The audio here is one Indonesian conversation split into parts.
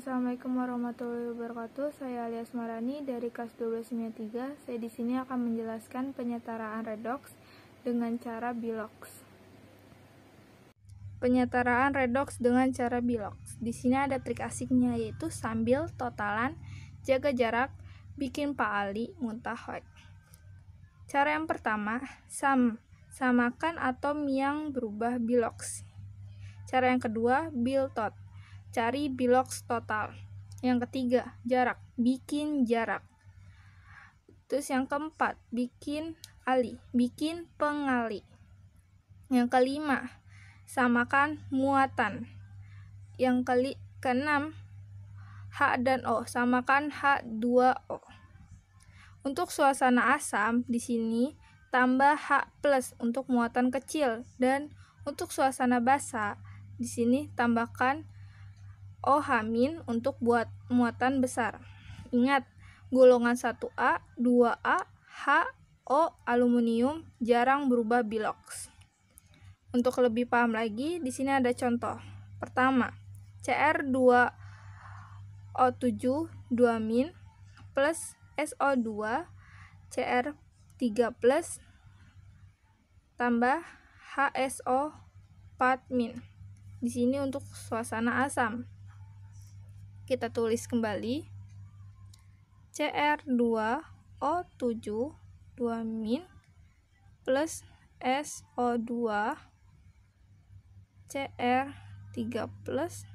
Assalamualaikum warahmatullahi wabarakatuh. Saya Alias Marani dari kelas 1293. Saya di sini akan menjelaskan penyetaraan redox dengan cara bilox. Penyetaraan redox dengan cara bilox. Di sini ada trik asiknya yaitu sambil totalan, jaga jarak, bikin Pak Ali muntah hoek. Cara yang pertama, sam samakan atom yang berubah bilox. Cara yang kedua, tot cari biloks total. Yang ketiga, jarak, bikin jarak. Terus yang keempat, bikin ali, bikin pengali. Yang kelima, samakan muatan. Yang keli keenam, H dan O, samakan H2O. Untuk suasana asam di sini tambah H plus untuk muatan kecil dan untuk suasana basah di sini tambahkan Ohamin oh, untuk buat muatan besar. Ingat, golongan 1A, 2A, H, O aluminium jarang berubah biloks. Untuk lebih paham lagi, di sini ada contoh. Pertama, CR2O7 2-min plus SO2 CR3 plus tambah HSO 4-min. Di sini untuk suasana asam kita tulis kembali CR2O7 2 min plus SO2 CR3 plus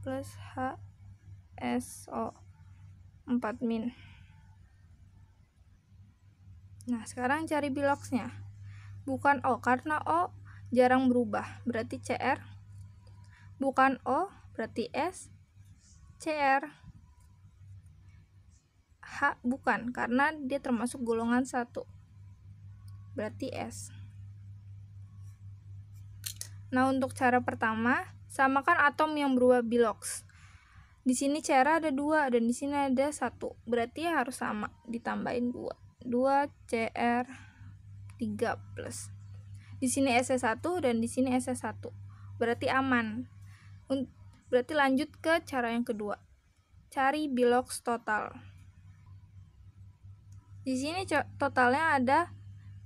plus HSO 4 min Nah sekarang cari biloxnya bukan O karena O jarang berubah berarti CR bukan O berarti S CR H bukan karena dia termasuk golongan 1 berarti S Nah, untuk cara pertama, samakan atom yang berubah bilox. Di sini CR ada dua dan di sini ada satu, berarti ya harus sama, ditambahin dua. 2 CR 3 plus. Di sini s 1 dan di sini s 1 Berarti aman. Berarti lanjut ke cara yang kedua. Cari bilox total. Di sini totalnya ada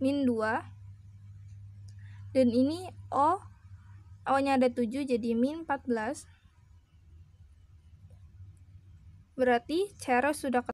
min 2. Dan ini O. O-nya ada 7 jadi min 14. Berarti cara sudah